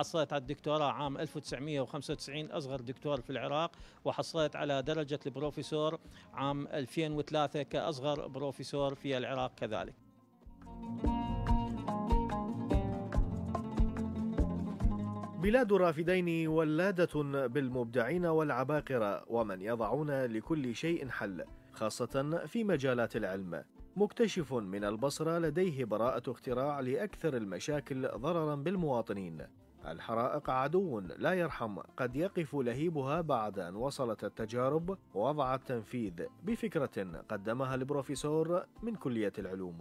حصلت على الدكتوراه عام 1995 أصغر دكتور في العراق وحصلت على درجة البروفيسور عام 2003 كأصغر بروفيسور في العراق كذلك بلاد الرافدين ولادة بالمبدعين والعباقرة ومن يضعون لكل شيء حل خاصة في مجالات العلم مكتشف من البصرة لديه براءة اختراع لأكثر المشاكل ضررا بالمواطنين الحرائق عدو لا يرحم قد يقف لهيبها بعد أن وصلت التجارب ووضع التنفيذ بفكرة قدمها البروفيسور من كلية العلوم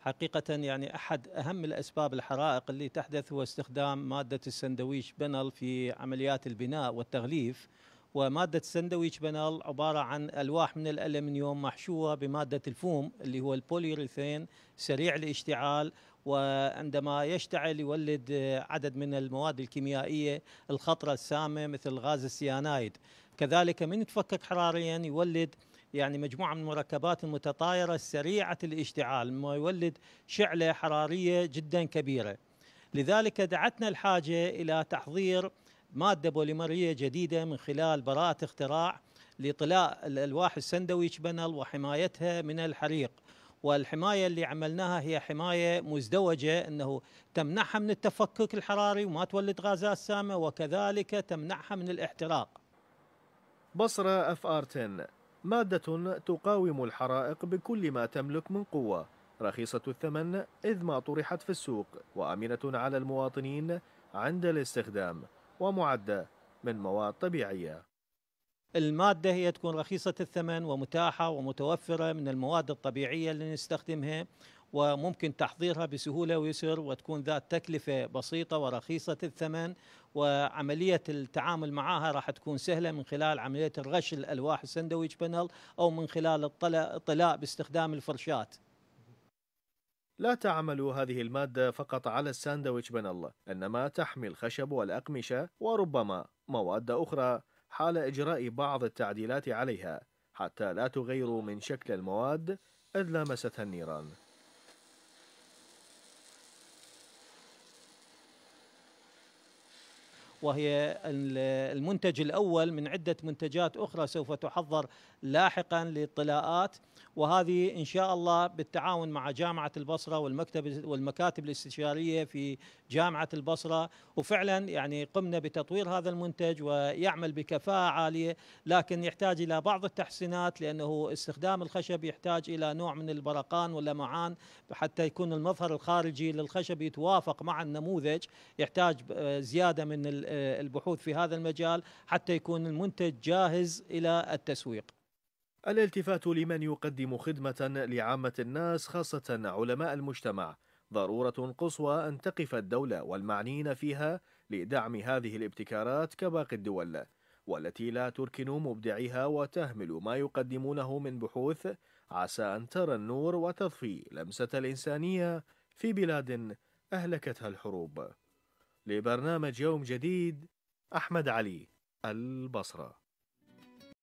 حقيقة يعني أحد أهم الأسباب الحرائق اللي تحدث هو استخدام مادة السندويش بنل في عمليات البناء والتغليف ومادة السندويش بنال عبارة عن ألواح من الألمنيوم محشوة بمادة الفوم اللي هو البوليوريثين سريع الاشتعال وعندما يشتعل يولد آه، عدد من المواد الكيميائيه الخطره السامه مثل غاز السيانايد كذلك من يتفكك حراريا يولد يعني مجموعه من المركبات المتطايره سريعه الاشتعال ما يولد شعله حراريه جدا كبيره لذلك دعتنا الحاجه الى تحضير ماده بوليمريه جديده من خلال براءه اختراع لطلاء الالواح السندويتش بنل وحمايتها من الحريق والحمايه اللي عملناها هي حمايه مزدوجه انه تمنعها من التفكك الحراري وما تولد غازات سامه وكذلك تمنعها من الاحتراق. بصره اف ار 10 ماده تقاوم الحرائق بكل ما تملك من قوه، رخيصه الثمن اذ ما طرحت في السوق وامنه على المواطنين عند الاستخدام ومعده من مواد طبيعيه. المادة هي تكون رخيصة الثمن ومتاحة ومتوفرة من المواد الطبيعية اللي نستخدمها وممكن تحضيرها بسهولة ويسر وتكون ذات تكلفة بسيطة ورخيصة الثمن وعملية التعامل معها راح تكون سهلة من خلال عملية الغش الألواح السندويتش بانل أو من خلال الطلاء باستخدام الفرشات لا تعمل هذه المادة فقط على الساندويتش بانل إنما تحمي الخشب والأقمشة وربما مواد أخرى حال إجراء بعض التعديلات عليها حتى لا تغير من شكل المواد إذ لامستها النيران وهي المنتج الأول من عدة منتجات أخرى سوف تحضر لاحقا للطلاءات وهذه إن شاء الله بالتعاون مع جامعة البصرة والمكتب والمكاتب الاستشارية في جامعة البصرة وفعلا يعني قمنا بتطوير هذا المنتج ويعمل بكفاءة عالية لكن يحتاج إلى بعض التحسينات لأنه استخدام الخشب يحتاج إلى نوع من البرقان واللمعان حتى يكون المظهر الخارجي للخشب يتوافق مع النموذج يحتاج زيادة من آه، البحوث في هذا المجال حتى يكون المنتج جاهز الى التسويق الالتفات لمن يقدم خدمه لعامه الناس خاصه علماء المجتمع ضروره قصوى ان تقف الدوله والمعنيين فيها لدعم هذه الابتكارات كباقي الدول والتي لا تركن مبدعيها وتهمل ما يقدمونه من بحوث عسى ان ترى النور وتضفي لمسه الانسانيه في بلاد اهلكتها الحروب لبرنامج يوم جديد أحمد علي البصره